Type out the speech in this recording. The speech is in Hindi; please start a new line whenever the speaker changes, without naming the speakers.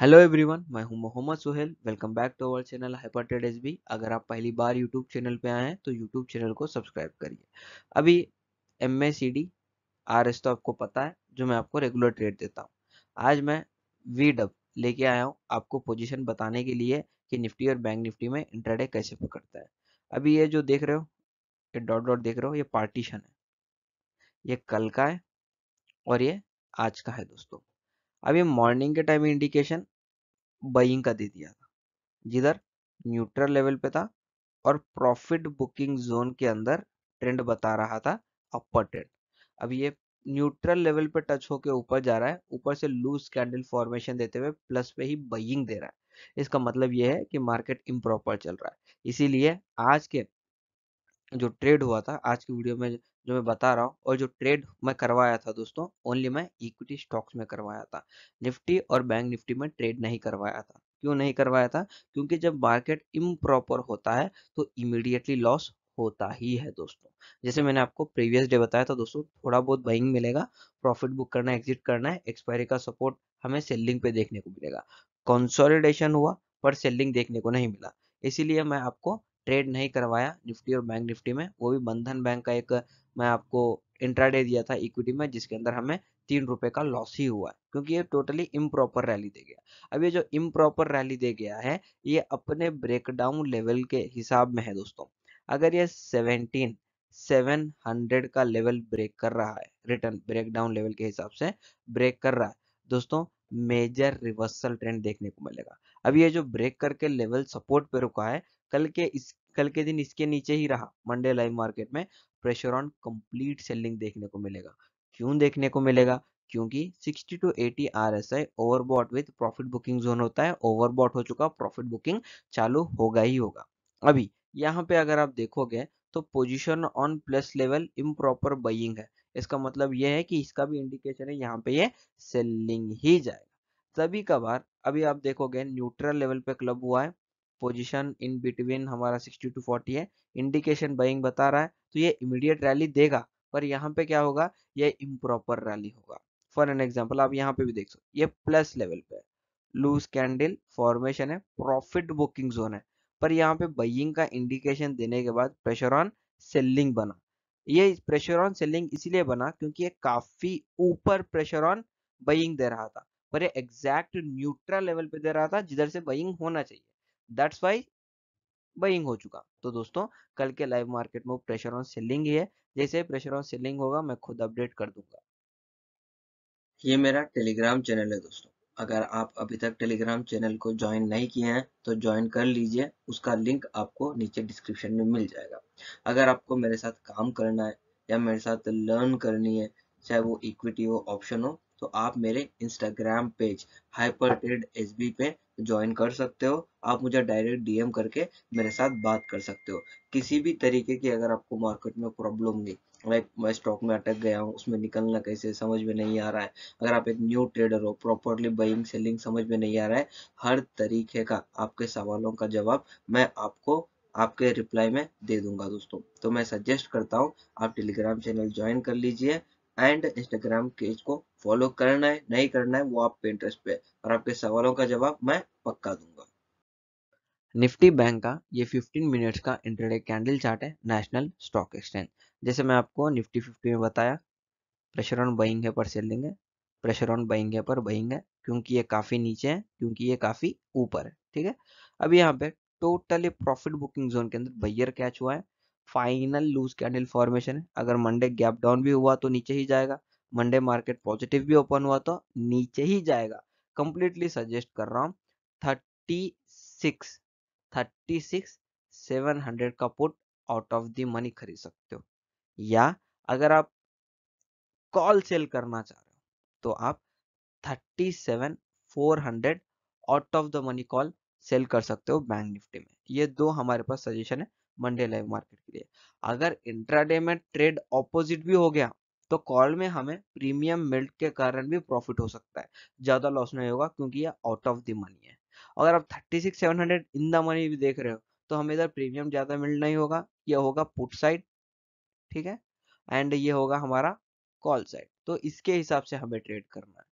हेलो एवरीवन मैं हूं Mohammed Suhail welcome back to our channel hyper trade S अगर आप पहली बार यूट्यूब चैनल पे आए हैं तो यूट्यूब चैनल को सब्सक्राइब करिए अभी M A C D R S तो आपको पता है जो मैं आपको रेगुलर ट्रेड देता हूँ आज मैं वी डब लेके आया हूँ आपको पोजिशन बताने के लिए कि निफ्टी और बैंक निफ्टी में इंटरडे कैसे पकड़ता है अभी ये जो देख रहे हो ये डॉट डॉट देख रहे हो ये पार्टीशन है ये कल का है और ये आज का है दोस्तों अब ये मॉर्निंग के टाइम इंडिकेशन बइंग का दे दिया था जिधर न्यूट्रल लेवल पे था और प्रॉफिट बुकिंग जोन के अंदर ट्रेंड बता रहा था अपर ट्रेंड अब ये न्यूट्रल लेवल पे टच होके ऊपर जा रहा है ऊपर से लूज कैंडल फॉर्मेशन देते हुए प्लस पे ही बइंग दे रहा है इसका मतलब यह है कि मार्केट इम्प्रॉपर चल रहा है इसीलिए आज के जो ट्रेड हुआ था आज की वीडियो में जो मैं बता रहा हूँ और जो ट्रेड मैं करवाया था दोस्तों ओनली मैं इक्विटी स्टॉक्स में करवाया था निफ्टी और बैंक निफ्टी में ट्रेड नहीं करवाया था क्यों नहीं करवाया था क्योंकि जब मार्केट इम्प्रॉपर होता है तो इमिडिएटली लॉस होता ही है दोस्तों जैसे मैंने आपको प्रीवियस डे बताया था दोस्तों थोड़ा बहुत बाइंग मिलेगा प्रॉफिट बुक करना एग्जिट करना है एक्सपायरी का सपोर्ट हमें सेलिंग पे देखने को मिलेगा कंसोलिडेशन हुआ पर सेलिंग देखने को नहीं मिला इसीलिए मैं आपको ट्रेड नहीं करवाया निफ्टी और बैंक निफ्टी में वो भी बंधन बैंक का एक मैं आपको इंट्राडे दिया था इक्विटी में जिसके अंदर हमें तीन रुपए का लॉस ही हुआ है क्योंकि ये टोटली इम्प्रॉपर रैली दे गया अब ये जो इम्प्रॉपर रैली दे गया है ये अपने ब्रेकडाउन लेवल के हिसाब में है दोस्तों अगर ये सेवनटीन 700 का लेवल ब्रेक कर रहा है रिटर्न ब्रेकडाउन लेवल के हिसाब से ब्रेक कर रहा है दोस्तों मेजर रिवर्सल ट्रेंड देखने को मिलेगा अब ये जो ब्रेक करके लेवल सपोर्ट पे रुका है कल के इस कल के दिन इसके नीचे ही रहा मंडे लाइव मार्केट में प्रेशर ऑन कंप्लीट सेलिंग देखने को मिलेगा क्यों देखने को मिलेगा क्योंकि 60 to 80 R S I overbought with profit booking zone होता है ओवरबॉट हो चुका प्रॉफिट बुकिंग चालू होगा ही होगा अभी यहाँ पे अगर आप देखोगे तो position on plus level improper buying है इसका मतलब यह है कि इसका भी इंडिकेशन है यहाँ पे ये यह सेलिंग ही जाएगा तभी कभार अभी आप देखोगे न्यूट्रल लेवल पे क्लब हुआ है पोजीशन इन बिटवीन हमारा 60 टू 40 है इंडिकेशन बाइंग बता रहा है तो ये इमीडिएट रैली देगा पर यहाँ पे क्या होगा ये इम्प्रॉपर रैली होगा फॉर एन एग्जाम्पल आप यहाँ पे भी देख सकते ये प्लस लेवल पे लूज कैंडल फॉर्मेशन है प्रॉफिट बुकिंग जोन है पर यहाँ पे बइंग का इंडिकेशन देने के बाद प्रेशर ऑन सेलिंग बना ये प्रेशर ऑन सेलिंग इसलिए बना क्योंकि ये काफी ऊपर प्रेशर ऑन बइंग दे रहा था पर ये एग्जैक्ट न्यूट्रल लेवल पे दे रहा था जिधर से बइंग होना चाहिए दैट्स वाई बइंग हो चुका तो दोस्तों कल के लाइव मार्केट में प्रेशर ऑन सेलिंग ही है जैसे प्रेशर ऑन सेलिंग होगा मैं खुद अपडेट कर दूंगा ये मेरा टेलीग्राम चैनल है दोस्तों अगर आप अभी तक टेलीग्राम चैनल को ज्वाइन नहीं किए हैं तो ज्वाइन कर लीजिए उसका लिंक आपको नीचे डिस्क्रिप्शन में मिल जाएगा अगर आपको मेरे साथ काम करना है या मेरे साथ लर्न करनी है चाहे वो इक्विटी हो ऑप्शन हो तो आप मेरे Instagram page hyper trade S B पे ज्वाइन कर सकते हो आप मुझे डायरेक्ट डीएम करके मेरे साथ बात कर सकते हो किसी भी तरीके की अगर आपको मार्केट में प्रॉब्लम नहीं लाइक मैं स्टॉक में अटक गया हूँ उसमें निकलना कैसे समझ में नहीं आ रहा है अगर आप एक न्यू ट्रेडर हो प्रॉपरली बाइंग सेलिंग समझ में नहीं आ रहा है हर तरीके का आपके सवालों का जवाब मैं आपको आपके रिप्लाई में दे दूंगा दोस्तों तो मैं सजेस्ट करता हूँ आप टेलीग्राम चैनल ज्वाइन कर लीजिए एंड इंस्टाग्राम पेज को फॉलो करना है नहीं करना है वो आप इंटरेस्ट पे और आपके सवालों का जवाब मैं पक्का दूंगा निफ्टी बैंक का ये 15 मिनट्स का इंटरडे कैंडल चार्ट है नेशनल स्टॉक एक्सचेंज जैसे मैं आपको निफ्टी 50 में बताया प्रेशर ऑन बाइंग है पर सेलिंग है प्रेशर ऑन बाइंग है पर बाइंग है क्योंकि ये काफ़ी नीचे है क्योंकि ये काफ़ी ऊपर है ठीक है अब यहाँ पे टोटली प्रॉफिट बुकिंग जोन के अंदर बैयर कैच हुआ है फाइनल लूज कैंडल फॉर्मेशन है अगर मंडे गैप डाउन भी हुआ तो नीचे ही जाएगा मंडे मार्केट पॉजिटिव भी ओपन हुआ तो नीचे ही जाएगा कंप्लीटली सजेस्ट कर रहा हूँ thirty six thirty six seven hundred का put out of the money खरीद सकते हो या अगर आप कॉल सेल करना चाह रहे हो तो आप thirty seven four hundred out of the money call sell कर सकते हो बैंक निफ्टी में ये दो हमारे पास सजेशन है मंडे लाइव मार्केट के लिए अगर इंट्राडे में ट्रेड ऑपोजिट भी हो गया तो कॉल में हमें प्रीमियम मिल्ट के कारण भी प्रॉफिट हो सकता है ज्यादा लॉस नहीं होगा क्योंकि ये आउट ऑफ द मनी है अगर आप thirty six seven hundred in the money भी देख रहे हो तो हमें इधर प्रीमियम ज्यादा मिल्ट नहीं होगा यह होगा पुट साइड ठीक है एंड ये होगा हमारा कॉल साइड तो इसके हिसाब से हमें ट्रेड करना है